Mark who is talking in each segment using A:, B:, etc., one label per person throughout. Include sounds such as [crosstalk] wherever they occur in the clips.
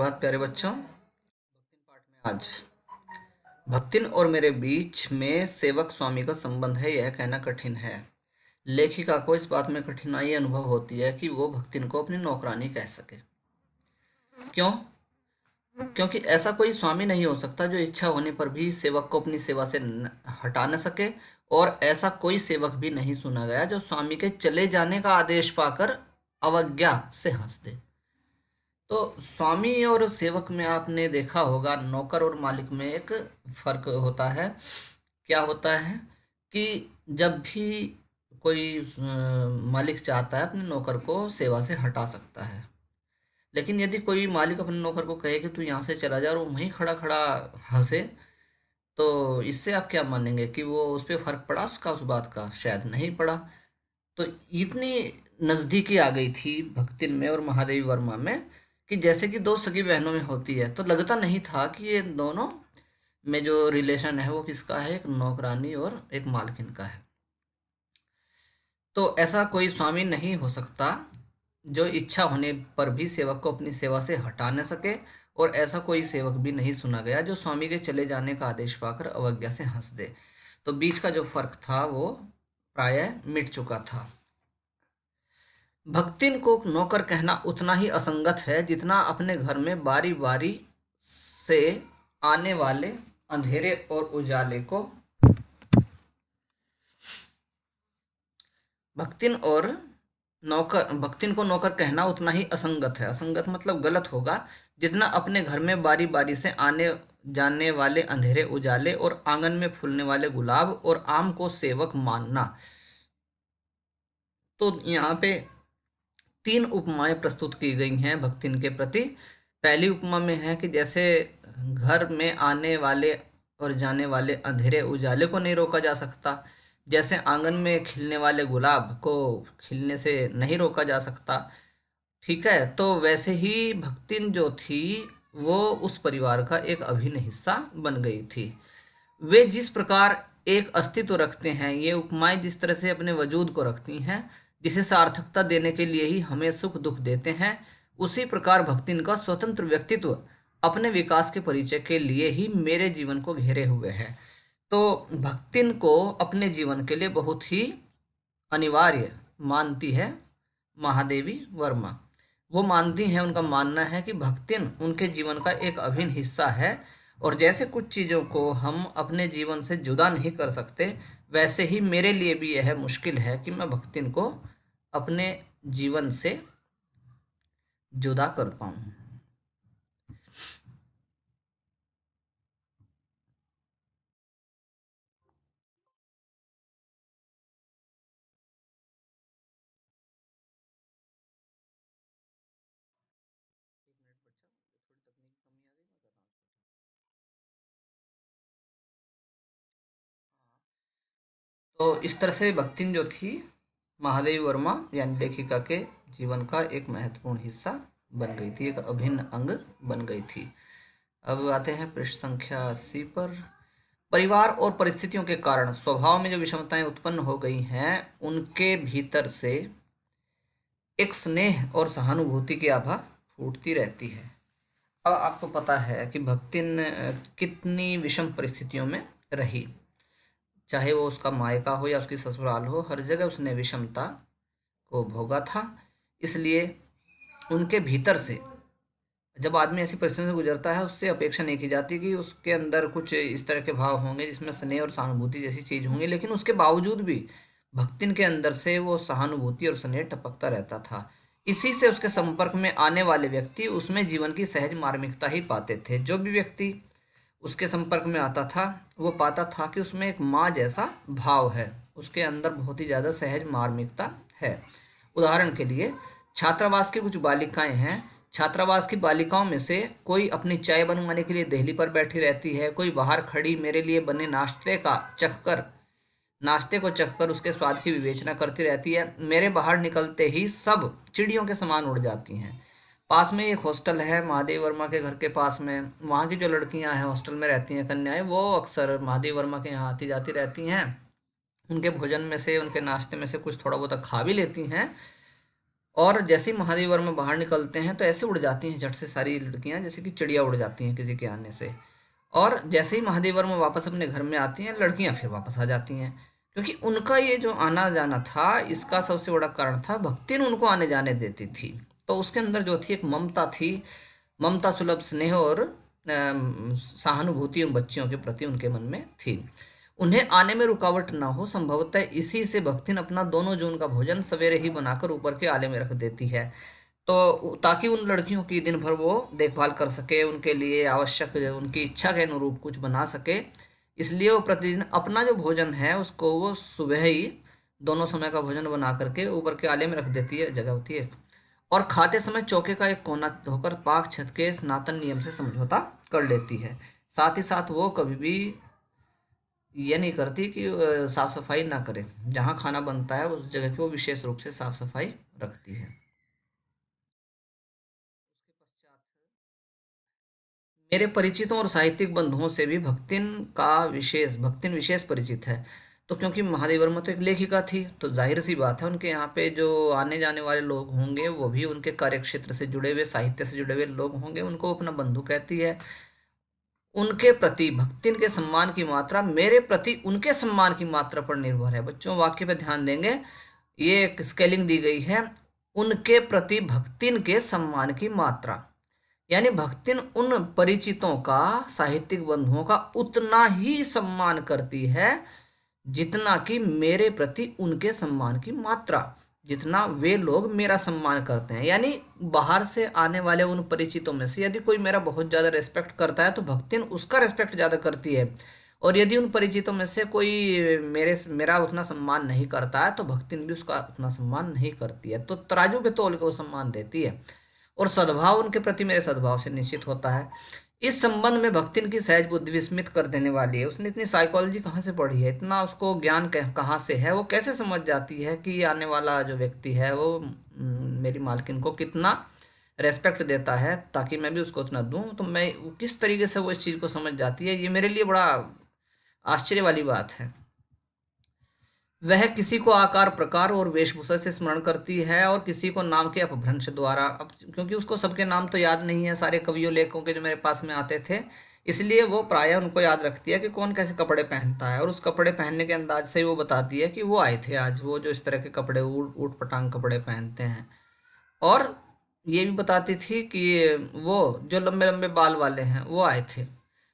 A: बहुत प्यारे बच्चों भक्तिन पाठ में आज भक्तिन और मेरे बीच में सेवक स्वामी का संबंध है यह कहना कठिन है लेखिका को इस बात में कठिनाई अनुभव होती है कि वो भक्तिन को अपनी नौकरानी कह सके क्यों क्योंकि ऐसा कोई स्वामी नहीं हो सकता जो इच्छा होने पर भी सेवक को अपनी सेवा से न, हटा न सके और ऐसा कोई सेवक भी नहीं सुना गया जो स्वामी के चले जाने का आदेश पाकर अवज्ञा से हंस दे तो स्वामी और सेवक में आपने देखा होगा नौकर और मालिक में एक फर्क होता है क्या होता है कि जब भी कोई मालिक चाहता है अपने नौकर को सेवा से हटा सकता है लेकिन यदि कोई मालिक अपने नौकर को कहे कि तू यहाँ से चला जा और वो वहीं खड़ा खड़ा हंसे तो इससे आप क्या मानेंगे कि वो उस पर फर्क पड़ा उसका उस बात का शायद नहीं पड़ा तो इतनी नज़दीकी आ गई थी भक्तिन में और महादेवी वर्मा में कि जैसे कि दो सगी बहनों में होती है तो लगता नहीं था कि ये दोनों में जो रिलेशन है वो किसका है एक नौकरानी और एक मालकिन का है तो ऐसा कोई स्वामी नहीं हो सकता जो इच्छा होने पर भी सेवक को अपनी सेवा से हटा न सके और ऐसा कोई सेवक भी नहीं सुना गया जो स्वामी के चले जाने का आदेश पाकर अवज्ञा से हंस दे तो बीच का जो फर्क था वो प्राय मिट चुका था भक्तिन को नौकर कहना उतना ही असंगत है जितना अपने घर में बारी बारी से आने वाले अंधेरे और उजाले को भक्तिन और नौकर भक्तिन को नौकर कहना उतना ही असंगत है असंगत मतलब गलत होगा जितना अपने घर में बारी बारी से आने जाने वाले अंधेरे उजाले और आंगन में फूलने वाले गुलाब और आम को सेवक मानना तो यहाँ पे तीन उपमाएं प्रस्तुत की गई हैं भक्तिन के प्रति पहली उपमा में है कि जैसे घर में आने वाले और जाने वाले अंधेरे उजाले को नहीं रोका जा सकता जैसे आंगन में खिलने वाले गुलाब को खिलने से नहीं रोका जा सकता ठीक है तो वैसे ही भक्तिन जो थी वो उस परिवार का एक अभिन्न हिस्सा बन गई थी वे जिस प्रकार एक अस्तित्व रखते हैं ये उपमाएं जिस तरह से अपने वजूद को रखती हैं जिसे सार्थकता देने के लिए ही हमें सुख दुख देते हैं उसी प्रकार भक्ति इनका स्वतंत्र व्यक्तित्व अपने विकास के परिचय के लिए ही मेरे जीवन को घेरे हुए है तो भक्तिन को अपने जीवन के लिए बहुत ही अनिवार्य मानती है महादेवी वर्मा वो मानती हैं उनका मानना है कि भक्तिन उनके जीवन का एक अभिन्न हिस्सा है और जैसे कुछ चीज़ों को हम अपने जीवन से जुदा नहीं कर सकते वैसे ही मेरे लिए भी यह मुश्किल है कि मैं भक्तिन को अपने जीवन से जुदा कर पाऊं तो इस तरह से भक्तिन जो थी महादेव वर्मा यानी लेखिका के जीवन का एक महत्वपूर्ण हिस्सा बन गई थी एक अभिन्न अंग बन गई थी अब आते हैं पृष्ठ संख्या अस्सी पर परिवार और परिस्थितियों के कारण स्वभाव में जो विषमताएं उत्पन्न हो गई हैं उनके भीतर से एक स्नेह और सहानुभूति की आभा फूटती रहती है अब आपको पता है कि भक्तिन कितनी विषम परिस्थितियों में रही चाहे वो उसका मायका हो या उसकी ससुराल हो हर जगह उसने विषमता को भोगा था इसलिए उनके भीतर से जब आदमी ऐसी परिस्थिति से गुजरता है उससे अपेक्षा नहीं की जाती कि उसके अंदर कुछ इस तरह के भाव होंगे जिसमें स्नेह और सहानुभूति जैसी चीज़ होंगी लेकिन उसके बावजूद भी भक्तिन के अंदर से वो सहानुभूति और स्नेह टपकता रहता था इसी से उसके संपर्क में आने वाले व्यक्ति उसमें जीवन की सहज मार्मिकता ही पाते थे जो भी व्यक्ति उसके संपर्क में आता था वो पाता था कि उसमें एक माँ जैसा भाव है उसके अंदर बहुत ही ज़्यादा सहज मार्मिकता है उदाहरण के लिए छात्रावास की कुछ बालिकाएं हैं छात्रावास की बालिकाओं में से कोई अपनी चाय बनवाने के लिए दहली पर बैठी रहती है कोई बाहर खड़ी मेरे लिए बने नाश्ते का चखकर नाश्ते को चखकर उसके स्वाद की विवेचना करती रहती है मेरे बाहर निकलते ही सब चिड़ियों के समान उड़ जाती हैं पास में एक हॉस्टल है महादेव वर्मा के घर के पास में वहाँ की जो लड़कियाँ हैं हॉस्टल में रहती हैं कन्याएं वो अक्सर महादेव वर्मा के यहाँ आती जाती रहती हैं उनके भोजन में से उनके नाश्ते में से कुछ थोड़ा बहुत खा भी लेती हैं और जैसे ही महादेव वर्मा बाहर निकलते हैं तो ऐसे उड़ जाती हैं झट से सारी लड़कियाँ जैसे कि चिड़िया उड़ जाती हैं किसी के आने से और जैसे ही महादेव वर्मा वापस अपने घर में आती हैं लड़कियाँ फिर वापस आ जाती हैं क्योंकि उनका ये जो आना जाना था इसका सबसे बड़ा कारण था भक्ति ने उनको आने जाने देती थी तो उसके अंदर जो थी एक ममता थी ममता सुलभ स्नेह और सहानुभूति उन बच्चियों के प्रति उनके मन में थी उन्हें आने में रुकावट ना हो संभवतः इसी से भक्तिन अपना दोनों जून का भोजन सवेरे ही बनाकर ऊपर के आले में रख देती है तो ताकि उन लड़कियों की दिन भर वो देखभाल कर सके उनके लिए आवश्यक उनकी इच्छा के अनुरूप कुछ बना सके इसलिए वो प्रतिदिन अपना जो भोजन है उसको वो सुबह ही दोनों समय का भोजन बना करके ऊपर के आले में रख देती है जगह होती है और खाते समय चौके का एक कोना होकर पाक छत के स्नातन नियम से समझौता कर लेती है साथ ही साथ वो कभी भी ये नहीं करती कि साफ़ सफाई ना करें जहाँ खाना बनता है उस जगह की वो विशेष रूप से साफ़ सफाई रखती है मेरे परिचितों और साहित्यिक बंधुओं से भी भक्तिन का विशेष भक्तिन विशेष परिचित है तो क्योंकि महादेव वर्मा तो एक लेखिका थी तो जाहिर सी बात है उनके यहाँ पे जो आने जाने वाले लोग होंगे वो भी उनके कार्य से जुड़े हुए साहित्य से जुड़े हुए लोग होंगे उनको अपना बंधु कहती है उनके प्रति भक्ति के सम्मान की मात्रा मेरे प्रति उनके सम्मान की मात्रा पर निर्भर है बच्चों वाक्य पर ध्यान देंगे ये एक स्केलिंग दी गई है उनके प्रति भक्तिन के सम्मान की मात्रा यानी भक्तिन उन परिचितों का साहित्यिक बंधुओं का उतना ही सम्मान करती है जितना कि मेरे प्रति उनके सम्मान की मात्रा जितना वे लोग मेरा सम्मान करते हैं यानी बाहर से आने वाले उन परिचितों में से यदि कोई मेरा बहुत ज़्यादा रेस्पेक्ट करता है तो भक्तिन उसका रेस्पेक्ट ज़्यादा करती है और यदि उन परिचितों में से कोई मेरे मेरा उतना सम्मान नहीं करता है तो भक्तिन भी उसका उतना सम्मान नहीं करती है तो तराजू के तोल को सम्मान देती है और सद्भाव उनके प्रति मेरे सद्भाव से निश्चित होता है इस संबंध में भक्तिन की सहज बुद्धि विस्मित कर देने वाली है उसने इतनी साइकोलॉजी कहाँ से पढ़ी है इतना उसको ज्ञान कहाँ से है वो कैसे समझ जाती है कि आने वाला जो व्यक्ति है वो मेरी मालकिन को कितना रेस्पेक्ट देता है ताकि मैं भी उसको उतना दूँ तो मैं किस तरीके से वो इस चीज़ को समझ जाती है ये मेरे लिए बड़ा आश्चर्य वाली बात है वह किसी को आकार प्रकार और वेशभूषा से स्मरण करती है और किसी को नाम के अपभ्रंश द्वारा अब क्योंकि उसको सबके नाम तो याद नहीं है सारे कवियों लेखकों के जो मेरे पास में आते थे इसलिए वो प्रायः उनको याद रखती है कि कौन कैसे कपड़े पहनता है और उस कपड़े पहनने के अंदाज से वो बताती है कि वो आए थे आज वो जो इस तरह के कपड़े ऊट ऊट पटांग कपड़े पहनते हैं और ये भी बताती थी कि वो जो लंबे लंबे बाल वाले हैं वो आए थे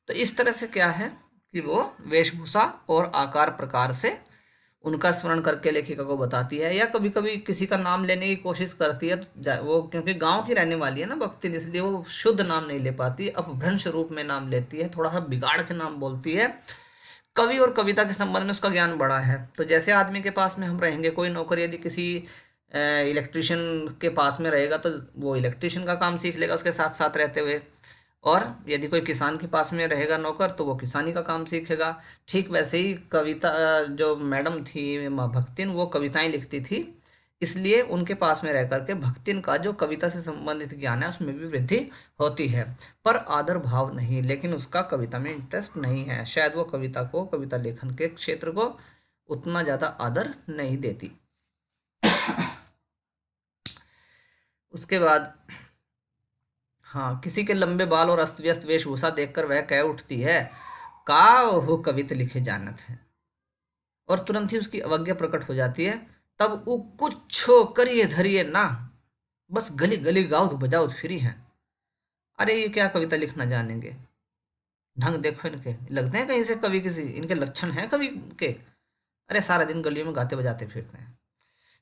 A: तो इस तरह से क्या है कि वो वेशभूषा और आकार प्रकार से उनका स्मरण करके लेखिका को बताती है या कभी कभी किसी का नाम लेने की कोशिश करती है तो वो क्योंकि गांव की रहने वाली है ना भक्ति इसलिए वो शुद्ध नाम नहीं ले पाती अपभ्रंश रूप में नाम लेती है थोड़ा सा बिगाड़ के नाम बोलती है कवि और कविता के संबंध में उसका ज्ञान बड़ा है तो जैसे आदमी के पास में हम रहेंगे कोई नौकर यदि किसी इलेक्ट्रिशियन के पास में रहेगा तो वो इलेक्ट्रिशियन का काम सीख लेगा उसके साथ साथ रहते हुए और यदि कोई किसान के पास में रहेगा नौकर तो वो किसानी का काम सीखेगा ठीक वैसे ही कविता जो मैडम थी माँ भक्तिन वो कविताएं लिखती थी इसलिए उनके पास में रह करके भक्तिन का जो कविता से संबंधित ज्ञान है उसमें भी वृद्धि होती है पर आदर भाव नहीं लेकिन उसका कविता में इंटरेस्ट नहीं है शायद वो कविता को कविता लेखन के क्षेत्र को उतना ज़्यादा आदर नहीं देती [coughs] उसके बाद हाँ किसी के लंबे बाल और अस्त व्यस्त वेशभूषा देखकर वह कह उठती है का हो कवित लिखे जानत है और तुरंत ही उसकी अवज्ञा प्रकट हो जाती है तब वो कुछ करिए धरिए ना बस गली गली गाउद बजाउद फिरी हैं अरे ये क्या कविता लिखना जानेंगे ढंग देखो इनके लगते हैं कहीं से कवि किसी इनके लक्षण हैं कवि के अरे सारा दिन गलियों में गाते बजाते फिरते हैं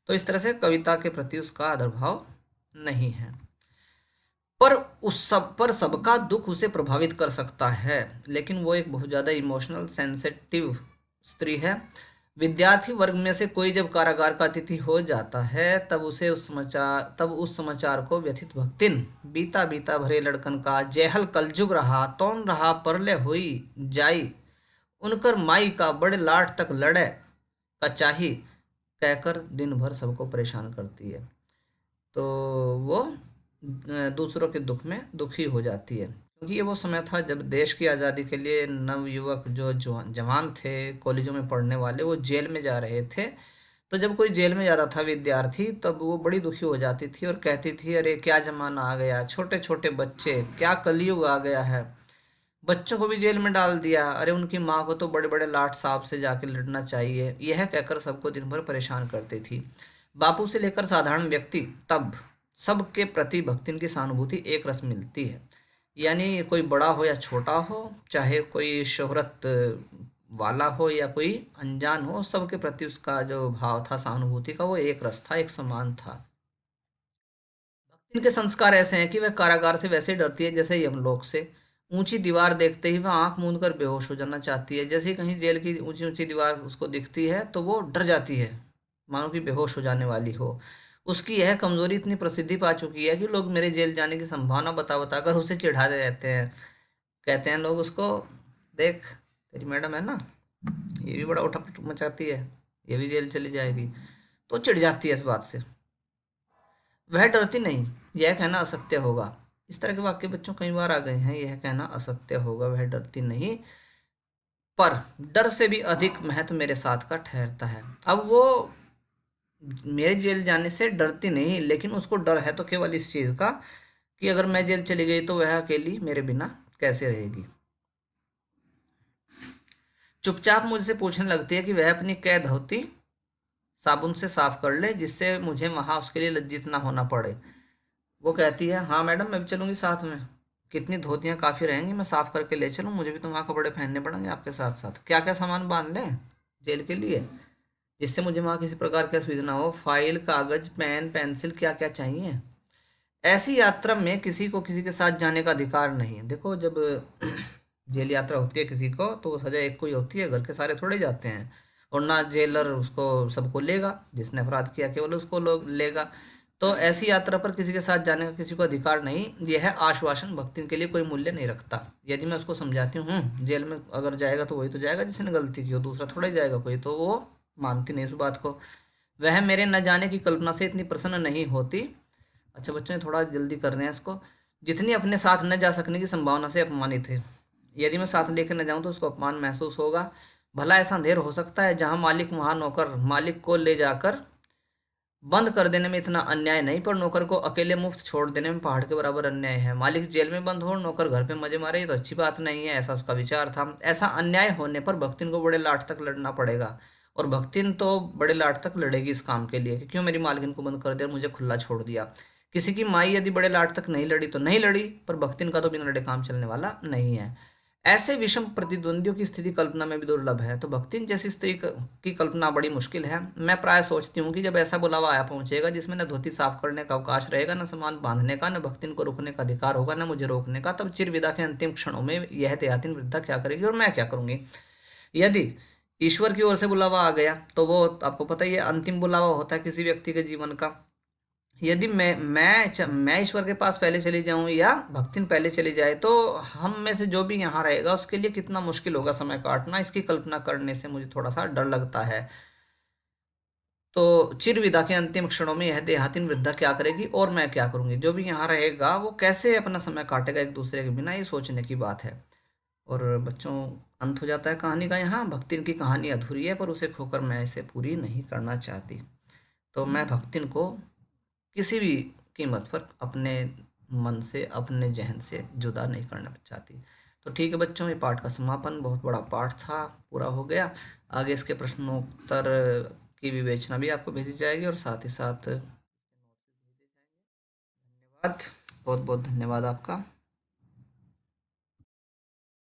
A: तो इस तरह से कविता के प्रति उसका आदर भाव नहीं है पर उस सब पर सबका दुख उसे प्रभावित कर सकता है लेकिन वो एक बहुत ज़्यादा इमोशनल सेंसिटिव स्त्री है विद्यार्थी वर्ग में से कोई जब कारागार का अतिथि हो जाता है तब उसे उस समाचार तब उस समाचार को व्यथित भक्तिन बीता बीता भरे लड़कन का जहल कलजुग रहा तौन रहा परले हुई जाई उनकर माई का बड़े लाट तक लड़े का चाही कहकर दिन भर सबको परेशान करती है तो वो दूसरों के दुख में दुखी हो जाती है क्योंकि ये वो समय था जब देश की आज़ादी के लिए नवयुवक जो जवान थे कॉलेजों में पढ़ने वाले वो जेल में जा रहे थे तो जब कोई जेल में जाता था विद्यार्थी तब वो बड़ी दुखी हो जाती थी और कहती थी अरे क्या ज़माना आ गया छोटे छोटे बच्चे क्या कलयुग आ गया है बच्चों को भी जेल में डाल दिया अरे उनकी माँ को तो बड़े बड़े लाट साहब से जाके लड़ना चाहिए यह कहकर सबको दिन भर परेशान करती थी बापू से लेकर साधारण व्यक्ति तब सबके प्रति भक्तिन की सहानुभूति एक रस मिलती है यानी कोई बड़ा हो या छोटा हो चाहे कोई शोहरत वाला हो या कोई अनजान हो सबके प्रति उसका जो भाव था सहानुभूति का वो एक रस था एक समान था भक्ति के संस्कार ऐसे हैं कि वह कारागार से वैसे डरती है जैसे यमलोक से ऊंची दीवार देखते ही वह आंख मूंद कर बेहोश हो जाना चाहती है जैसे ही कहीं जेल की ऊंची ऊंची दीवार उसको दिखती है तो वो डर जाती है मानो कि बेहोश हो जाने वाली हो उसकी यह कमज़ोरी इतनी प्रसिद्धि पा चुकी है कि लोग मेरे जेल जाने की संभावना बता बता कर उसे चिढ़ा रहते हैं कहते हैं लोग उसको देख तेरी मैडम है ना ये भी बड़ा उठक मचाती है ये भी जेल चली जाएगी तो चिढ़ जाती है इस बात से वह डरती नहीं यह कहना असत्य होगा इस तरह के वाक्य बच्चों कई बार आ गए हैं यह कहना असत्य होगा वह डरती नहीं पर डर से भी अधिक महत्व मेरे साथ का ठहरता है अब वो मेरे जेल जाने से डरती नहीं लेकिन उसको डर है तो केवल इस चीज़ का कि अगर मैं जेल चली गई तो वह अकेली मेरे बिना कैसे रहेगी चुपचाप मुझसे पूछने लगती है कि वह अपनी कै धोती साबुन से साफ कर ले जिससे मुझे वहाँ उसके लिए लज्जित ना होना पड़े वो कहती है हाँ मैडम मैं भी चलूँगी साथ में कितनी धोतियाँ काफ़ी रहेंगी मैं साफ़ करके ले चलूँ मुझे भी तो वहाँ कपड़े पहनने पड़ेंगे आपके साथ साथ क्या क्या सामान बांध लें जेल के लिए जिससे मुझे वहाँ किसी प्रकार की असुविधा ना हो फाइल कागज पेन पेंसिल क्या क्या चाहिए ऐसी यात्रा में किसी को किसी के साथ जाने का अधिकार नहीं है देखो जब [clears throat] जेल यात्रा होती है किसी को तो सज़ा एक को ही होती है घर के सारे थोड़े जाते हैं और ना जेलर उसको सबको लेगा जिसने अपराध किया केवल उसको लोग लेगा तो ऐसी यात्रा पर किसी के साथ जाने का किसी को अधिकार नहीं यह है आश्वासन भक्ति के लिए कोई मूल्य नहीं रखता यदि मैं उसको समझाती हूँ हम्म, जेल में अगर जाएगा तो वही तो जाएगा जिसने गलती की हो दूसरा थोड़ा ही जाएगा कोई तो वो मानती नहीं उस बात को वह मेरे न जाने की कल्पना से इतनी प्रसन्न नहीं होती अच्छा बच्चों ने थोड़ा जल्दी कर रहे हैं इसको जितनी अपने साथ न जा सकने की संभावना से अपमानित है यदि मैं साथ लेकर न जाऊँ तो उसको अपमान महसूस होगा भला ऐसा अंधेर हो सकता है जहाँ मालिक वहाँ नौकर मालिक को ले जाकर बंद कर देने में इतना अन्याय नहीं पर नौकर को अकेले मुफ्त छोड़ देने में पहाड़ के बराबर अन्याय है मालिक जेल में बंद हो नौकर घर पे मजे मारे ये तो अच्छी बात नहीं है ऐसा उसका विचार था ऐसा अन्याय होने पर भक्तिन को बड़े लाठ तक लड़ना पड़ेगा और भक्तिन तो बड़े लाट तक लड़ेगी इस काम के लिए कि क्यों मेरी मालकिन को बंद कर दिया मुझे खुला छोड़ दिया किसी की माई यदि बड़े लाट तक नहीं लड़ी तो नहीं लड़ी पर भक्तिन का तो बिना लड़े काम चलने वाला नहीं है ऐसे विषम प्रतिद्वंदियों की स्थिति कल्पना में भी दुर्लभ है तो भक्तिन जैसी स्त्री की कल्पना बड़ी मुश्किल है मैं प्राय सोचती हूँ कि जब ऐसा बुलावा आया पहुंचेगा जिसमें न धोती साफ करने का अवकाश रहेगा न सामान बांधने का न भक्तिन को रोकने का अधिकार होगा न मुझे रोकने का तब विदा के अंतिम क्षणों में यह देहातिन वृद्धा क्या करेगी और मैं क्या करूंगी यदि ईश्वर की ओर से बुलावा आ गया तो वो आपको पता ही है अंतिम बुलावा होता है किसी व्यक्ति के जीवन का यदि मैं मैं मैं ईश्वर के पास पहले चले जाऊं या भक्तिन पहले चले जाए तो हम में से जो भी यहाँ रहेगा उसके लिए कितना मुश्किल होगा समय काटना इसकी कल्पना करने से मुझे थोड़ा सा डर लगता है तो चिर विदा के अंतिम क्षणों में यह देहातीन वृद्धा क्या करेगी और मैं क्या करूँगी जो भी यहाँ रहेगा वो कैसे अपना समय काटेगा एक दूसरे के बिना ये सोचने की बात है और बच्चों अंत हो जाता है कहानी का यहाँ भक्तिन की कहानी अधूरी है पर उसे खोकर मैं इसे पूरी नहीं करना चाहती तो मैं हम्म। भक्तिन को किसी भी कीमत पर अपने मन से अपने जहन से जुदा नहीं करना चाहती तो ठीक है बच्चों ये पाठ का समापन बहुत बड़ा पाठ था पूरा हो गया आगे इसके प्रश्नोत्तर की विवेचना भी आपको भेजी जाएगी और साथ ही साथ धन्यवाद बहुत बहुत धन्यवाद आपका